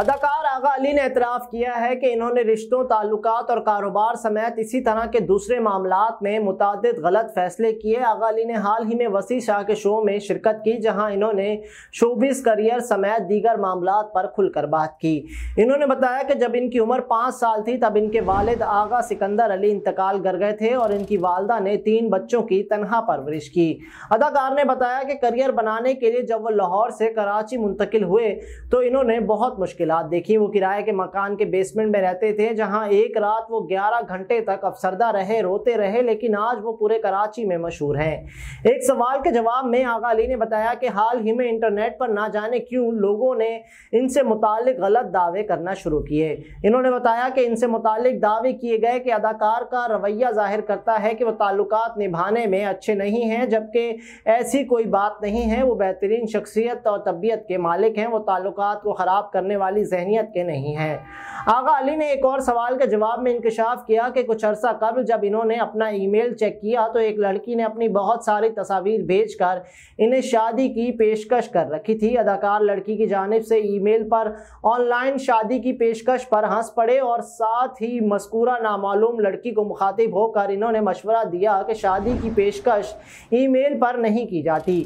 अदाकार आगा अली ने एतराफ़ किया है कि इन्होंने रिश्तों ताल्लुक और कारोबार समेत इसी तरह के दूसरे मामला में मुतद गलत फैसले किए आगा अली ने हाल ही में वसी शाह के शो में शिरकत की जहाँ इन्होंने शोबिस करियर समेत दीगर मामला पर खुलकर बात की इन्होंने बताया कि जब इनकी उम्र पाँच साल थी तब इनके वालद आगा सिकंदर अली इंतकाल कर गए थे और इनकी वालदा ने तीन बच्चों की तनहा परवरिश की अदाकार ने बताया कि करियर बनाने के लिए जब वो लाहौर से कराची मुंतकिल हुए तो इन्होंने बहुत मुश्किल देखी वो वो किराए के मकान के बेसमेंट में रहते थे जहां एक रात वो 11 घंटे तक अफसरदा रहे रोते रहे लेकिन आज वो पूरे कराची में मशहूर हैं एक सवाल के जवाब में आगा अली ने बताया कि हाल ही में इंटरनेट पर ना जाने क्यों लोगों ने इनसे मुतल गलत दावे करना शुरू किए इन्होंने बताया कि इनसे मुतल दावे किए गए कि अदाकार का रवैया जाहिर करता है कि वह ताल्लुक निभाने में अच्छे नहीं हैं जबकि ऐसी कोई बात नहीं है वो बेहतरीन शख्सियत और तबीयत के मालिक हैं वो ताल्लुक को ख़राब करने वाली जहनीत के नहीं हैं आगा अली ने एक और सवाल के जवाब में इंकशाफ किया कि कुछ अरसा कबल जब इन्होंने अपना ईमेल चेक किया तो एक लड़की ने अपनी बहुत सारी तस्वीर भेजकर इन्हें शादी की पेशकश कर रखी थी अदाकार लड़की की जानब से ईमेल पर ऑनलाइन शादी की पेशकश पर हंस पड़े और साथ ही मस्कूरा नामालूम लड़की को मुखातिब होकर इन्होंने मशवरा दिया कि शादी की पेशकश ईमेल पर नहीं की जाती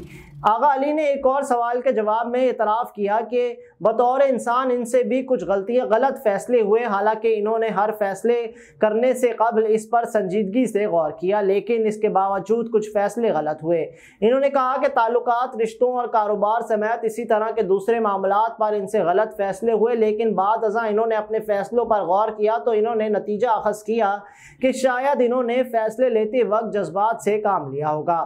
आगा अली ने एक और सवाल के जवाब में इतराफ़ किया कि बतौर इंसान इनसे भी कुछ गलतियाँ गलत फैसले हुए हालांकि इन्होंने हर फैसले करने से कबल इस पर संजीदगी से गौर किया लेकिन इसके बावजूद कुछ फैसले गलत हुए इन्होंने कहा कि ताल्लुक रिश्तों और कारोबार समेत इसी तरह के दूसरे मामला पर इनसे गलत फैसले हुए लेकिन बाद अजा इन्होंने अपने फ़ैसलों पर गौर किया तो इन्होंने नतीजा अखज़ किया कि शायद इन्होंने फ़ैसले लेते वक्त जज्बात से काम लिया होगा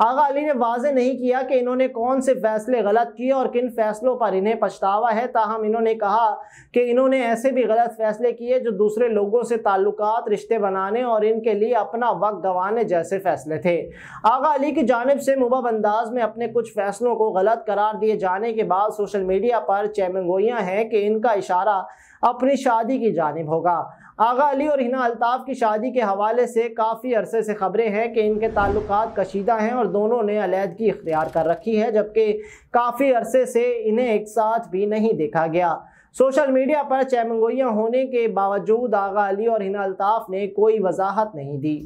आगा अली ने वाज नहीं किया कि इन्होंने कौन से फैसले गलत किए और किन फैसलों पर इन्हें पछतावा है ताहम इन्होंने कहा कि इन्होंने ऐसे भी गलत फैसले किए जो दूसरे लोगों से ताल्लुक रिश्ते बनाने और इनके लिए अपना वक्त गंवाने जैसे फैसले थे आगा अली की जानब से मुबा अंदाज में अपने कुछ फैसलों को गलत करार दिए जाने के बाद सोशल मीडिया पर चैमंगोइयाँ हैं कि इनका इशारा अपनी शादी की जानब होगा आगा अली और हिना अलताफ़ की शादी के हवाले से काफ़ी अरसे से खबरें हैं कि इनके ताल्लुक कशीदा हैं और दोनों ने अलीहदगी इख्तियार कर रखी है जबकि काफ़ी अरसे से इन्हें एक साथ भी नहीं देखा गया सोशल मीडिया पर चैमंगोइयाँ होने के बावजूद आगा अली और हिना अलताफ़ ने कोई वजाहत नहीं दी